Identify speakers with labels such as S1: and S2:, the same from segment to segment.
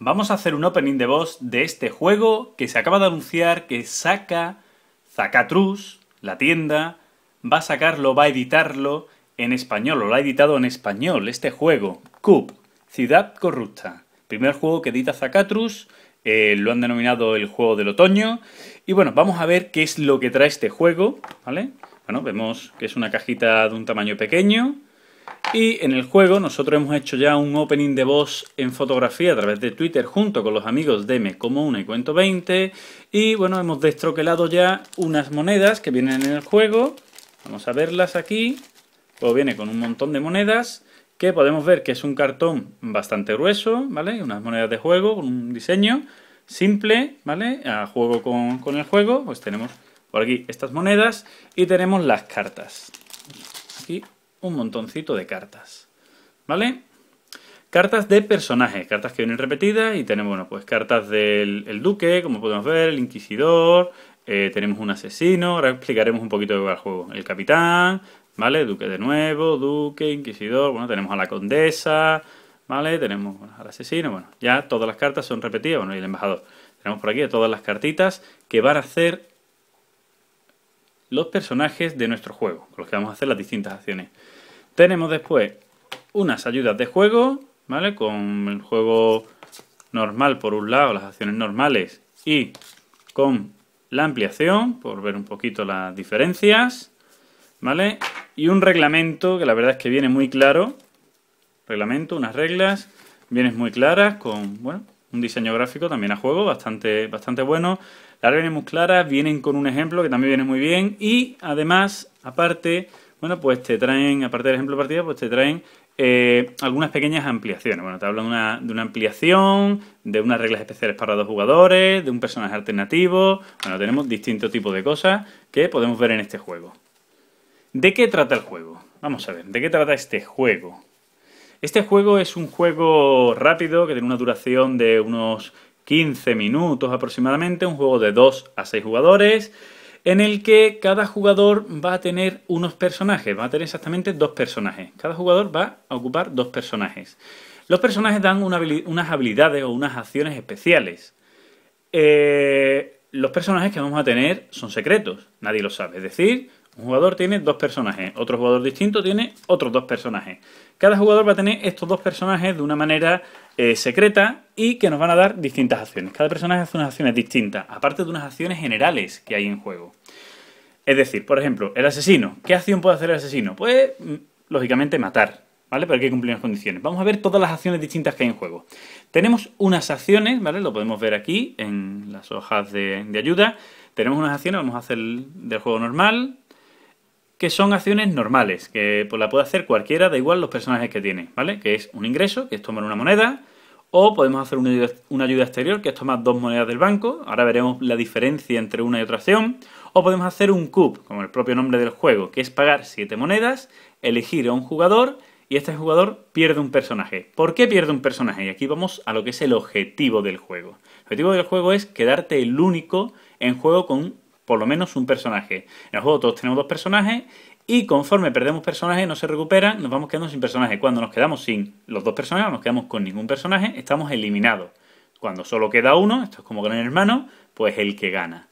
S1: vamos a hacer un opening de voz de este juego que se acaba de anunciar que saca Zacatrus, la tienda, va a sacarlo, va a editarlo en español, o lo ha editado en español, este juego, Cup Ciudad Corrupta. Primer juego que edita Zacatrus, eh, lo han denominado el juego del otoño. Y bueno, vamos a ver qué es lo que trae este juego, ¿vale? Bueno, vemos que es una cajita de un tamaño pequeño, y en el juego nosotros hemos hecho ya un opening de voz en fotografía a través de Twitter junto con los amigos de Me Como Una y Cuento 20. Y bueno, hemos destroquelado ya unas monedas que vienen en el juego. Vamos a verlas aquí. Luego viene con un montón de monedas que podemos ver que es un cartón bastante grueso, ¿vale? Unas monedas de juego con un diseño simple, ¿vale? A juego con, con el juego, pues tenemos por aquí estas monedas y tenemos las cartas. Aquí un montoncito de cartas. ¿Vale? Cartas de personajes, cartas que vienen repetidas y tenemos, bueno, pues cartas del duque, como podemos ver, el inquisidor, eh, tenemos un asesino, ahora explicaremos un poquito el juego. El capitán, ¿vale? Duque de nuevo, duque, inquisidor, bueno, tenemos a la condesa, ¿vale? Tenemos al asesino, bueno, ya todas las cartas son repetidas, bueno, y el embajador. Tenemos por aquí todas las cartitas que van a hacer los personajes de nuestro juego, con los que vamos a hacer las distintas acciones. Tenemos después unas ayudas de juego, ¿vale? Con el juego normal por un lado, las acciones normales, y con la ampliación, por ver un poquito las diferencias, ¿vale? Y un reglamento, que la verdad es que viene muy claro, reglamento, unas reglas, vienes muy claras, con, bueno, un diseño gráfico también a juego bastante, bueno. Las reglas muy claras, vienen con un ejemplo que también viene muy bien y además, aparte, bueno, pues te traen, aparte del ejemplo partido partida, pues te traen eh, algunas pequeñas ampliaciones. Bueno, te hablan de una ampliación, de unas reglas especiales para dos jugadores, de un personaje alternativo. Bueno, tenemos distintos tipos de cosas que podemos ver en este juego. ¿De qué trata el juego? Vamos a ver, ¿de qué trata este juego? Este juego es un juego rápido que tiene una duración de unos 15 minutos aproximadamente, un juego de 2 a 6 jugadores, en el que cada jugador va a tener unos personajes, va a tener exactamente dos personajes. Cada jugador va a ocupar dos personajes. Los personajes dan unas habilidades o unas acciones especiales. Eh, los personajes que vamos a tener son secretos, nadie lo sabe. Es decir, jugador tiene dos personajes, otro jugador distinto tiene otros dos personajes. Cada jugador va a tener estos dos personajes de una manera eh, secreta y que nos van a dar distintas acciones. Cada personaje hace unas acciones distintas, aparte de unas acciones generales que hay en juego. Es decir, por ejemplo, el asesino. ¿Qué acción puede hacer el asesino? Pues, mm, lógicamente, matar. ¿Vale? Pero hay que cumplir las condiciones. Vamos a ver todas las acciones distintas que hay en juego. Tenemos unas acciones, ¿vale? Lo podemos ver aquí en las hojas de, de ayuda. Tenemos unas acciones, vamos a hacer del juego normal, que son acciones normales, que pues, la puede hacer cualquiera, da igual los personajes que tiene, ¿vale? Que es un ingreso, que es tomar una moneda, o podemos hacer una ayuda, exterior, que es tomar dos monedas del banco, ahora veremos la diferencia entre una y otra acción, o podemos hacer un CUP, como el propio nombre del juego, que es pagar siete monedas, elegir a un jugador, y este jugador pierde un personaje. ¿Por qué pierde un personaje? Y aquí vamos a lo que es el objetivo del juego. El objetivo del juego es quedarte el único en juego con por lo menos un personaje. En el juego todos tenemos dos personajes y conforme perdemos personajes, no se recuperan, nos vamos quedando sin personajes. Cuando nos quedamos sin los dos personajes, nos quedamos con ningún personaje, estamos eliminados. Cuando solo queda uno, esto es como gran hermano, pues el que gana.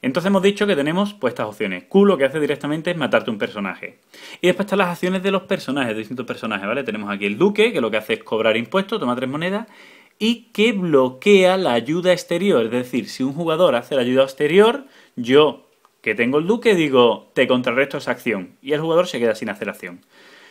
S1: Entonces hemos dicho que tenemos pues estas opciones. Q lo que hace directamente es matarte un personaje. Y después están las acciones de los personajes, de distintos personajes, ¿vale? Tenemos aquí el duque, que lo que hace es cobrar impuestos, toma tres monedas y que bloquea la ayuda exterior. Es decir, si un jugador hace la ayuda exterior, yo, que tengo el duque, digo, te contrarresto esa acción. Y el jugador se queda sin hacer acción.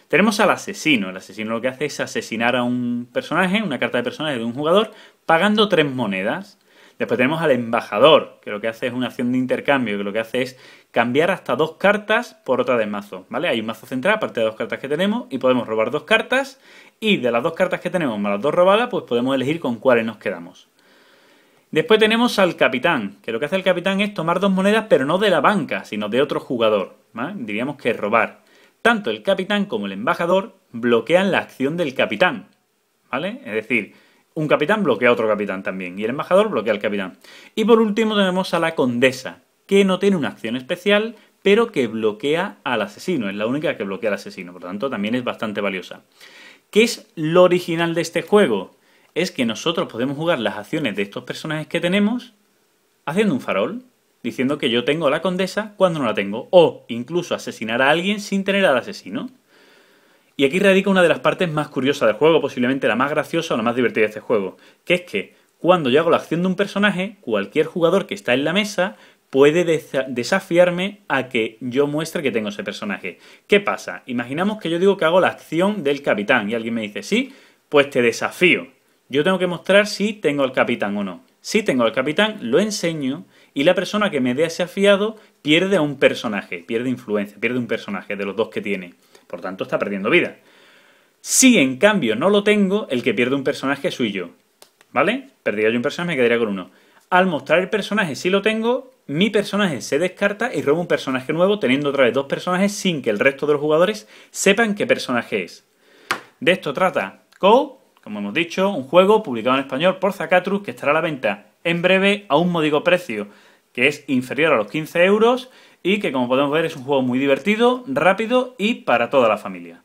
S1: Tenemos al asesino. El asesino lo que hace es asesinar a un personaje, una carta de personaje de un jugador, pagando tres monedas. Después tenemos al embajador, que lo que hace es una acción de intercambio, que lo que hace es cambiar hasta dos cartas por otra de mazo, ¿vale? Hay un mazo central, aparte de dos cartas que tenemos, y podemos robar dos cartas y de las dos cartas que tenemos más las dos robadas, pues podemos elegir con cuáles nos quedamos. Después tenemos al capitán, que lo que hace el capitán es tomar dos monedas, pero no de la banca, sino de otro jugador. Diríamos que robar. Tanto el capitán como el embajador bloquean la acción del capitán. ¿Vale? Es decir, un capitán bloquea a otro capitán también, y el embajador bloquea al capitán. Y por último tenemos a la condesa, que no tiene una acción especial, pero que bloquea al asesino. Es la única que bloquea al asesino, por lo tanto también es bastante valiosa. ¿Qué es lo original de este juego? Es que nosotros podemos jugar las acciones de estos personajes que tenemos haciendo un farol, diciendo que yo tengo a la condesa cuando no la tengo, o incluso asesinar a alguien sin tener al asesino. Y aquí radica una de las partes más curiosas del juego, posiblemente la más graciosa o la más divertida de este juego, que es que cuando yo hago la acción de un personaje, cualquier jugador que está en la mesa puede desafiarme a que yo muestre que tengo ese personaje. ¿Qué pasa? Imaginamos que yo digo que hago la acción del capitán y alguien me dice, sí, pues te desafío. Yo tengo que mostrar si tengo el capitán o no. Si tengo el capitán, lo enseño y la persona que me dé desafiado pierde a un personaje, pierde influencia, pierde un personaje de los dos que tiene. Por tanto, está perdiendo vida. Si en cambio no lo tengo, el que pierde un personaje soy yo. ¿Vale? Perdiría yo un personaje, me quedaría con uno. Al mostrar el personaje si lo tengo, mi personaje se descarta y roba un personaje nuevo teniendo otra vez dos personajes sin que el resto de los jugadores sepan qué personaje es. De esto trata Go, como hemos dicho, un juego publicado en español por Zacatrus que estará a la venta en breve a un módico precio que es inferior a los 15 euros y que como podemos ver es un juego muy divertido, rápido y para toda la familia.